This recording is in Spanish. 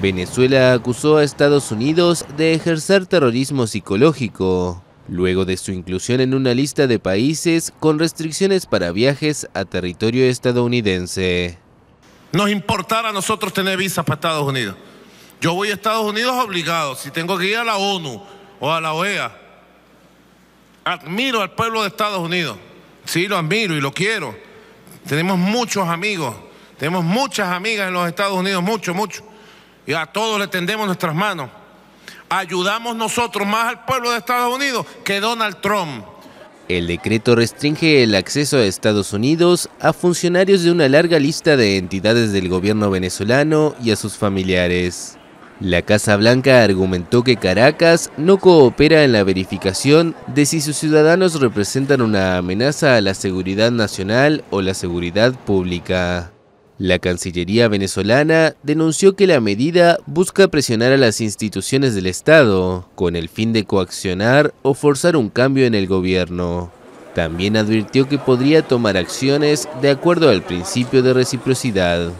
Venezuela acusó a Estados Unidos de ejercer terrorismo psicológico, luego de su inclusión en una lista de países con restricciones para viajes a territorio estadounidense. Nos importara a nosotros tener visas para Estados Unidos. Yo voy a Estados Unidos obligado, si tengo que ir a la ONU o a la OEA. Admiro al pueblo de Estados Unidos, sí, lo admiro y lo quiero. Tenemos muchos amigos, tenemos muchas amigas en los Estados Unidos, mucho, mucho a todos le tendemos nuestras manos. Ayudamos nosotros más al pueblo de Estados Unidos que Donald Trump. El decreto restringe el acceso a Estados Unidos a funcionarios de una larga lista de entidades del gobierno venezolano y a sus familiares. La Casa Blanca argumentó que Caracas no coopera en la verificación de si sus ciudadanos representan una amenaza a la seguridad nacional o la seguridad pública. La Cancillería venezolana denunció que la medida busca presionar a las instituciones del Estado con el fin de coaccionar o forzar un cambio en el gobierno. También advirtió que podría tomar acciones de acuerdo al principio de reciprocidad.